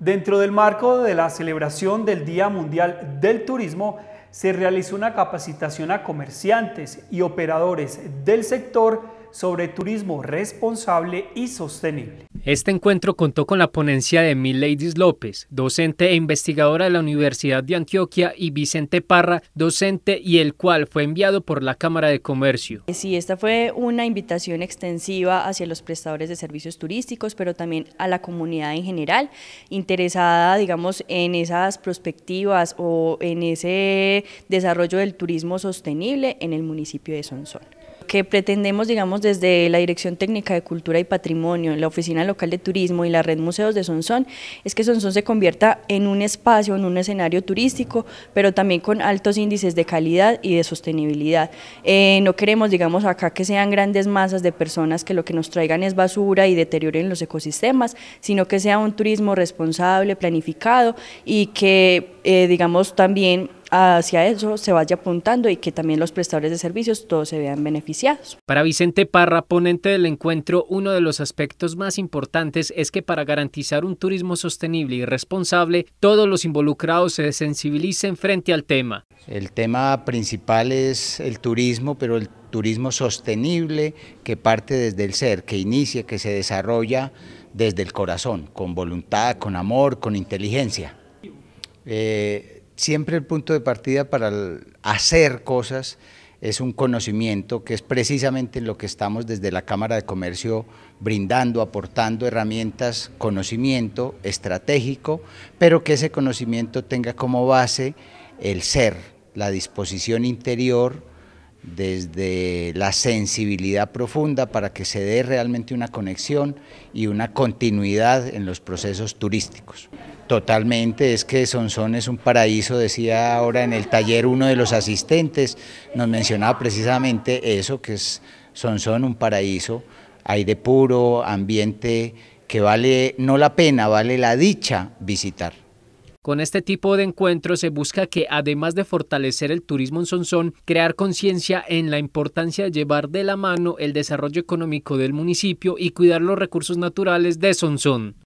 Dentro del marco de la celebración del Día Mundial del Turismo, se realizó una capacitación a comerciantes y operadores del sector sobre turismo responsable y sostenible. Este encuentro contó con la ponencia de Miladis López, docente e investigadora de la Universidad de Antioquia, y Vicente Parra, docente y el cual fue enviado por la Cámara de Comercio. Sí, esta fue una invitación extensiva hacia los prestadores de servicios turísticos, pero también a la comunidad en general, interesada, digamos, en esas perspectivas o en ese desarrollo del turismo sostenible en el municipio de Sonsón que pretendemos, digamos, desde la Dirección Técnica de Cultura y Patrimonio, la Oficina Local de Turismo y la Red Museos de Sonsón, es que Sonsón se convierta en un espacio, en un escenario turístico, pero también con altos índices de calidad y de sostenibilidad. Eh, no queremos, digamos, acá que sean grandes masas de personas que lo que nos traigan es basura y deterioren los ecosistemas, sino que sea un turismo responsable, planificado y que, eh, digamos, también hacia eso se vaya apuntando y que también los prestadores de servicios todos se vean beneficiados. Para Vicente Parra, ponente del encuentro, uno de los aspectos más importantes es que para garantizar un turismo sostenible y responsable, todos los involucrados se sensibilicen frente al tema. El tema principal es el turismo, pero el turismo sostenible que parte desde el ser, que inicia, que se desarrolla desde el corazón, con voluntad, con amor, con inteligencia. Eh, siempre el punto de partida para hacer cosas es un conocimiento que es precisamente lo que estamos desde la Cámara de Comercio brindando, aportando herramientas, conocimiento estratégico, pero que ese conocimiento tenga como base el ser, la disposición interior, desde la sensibilidad profunda para que se dé realmente una conexión y una continuidad en los procesos turísticos. Totalmente, es que Sonsón es un paraíso, decía ahora en el taller uno de los asistentes, nos mencionaba precisamente eso, que es Sonsón un paraíso, aire puro, ambiente que vale no la pena, vale la dicha visitar. Con este tipo de encuentros se busca que, además de fortalecer el turismo en Sonsón, crear conciencia en la importancia de llevar de la mano el desarrollo económico del municipio y cuidar los recursos naturales de Sonsón.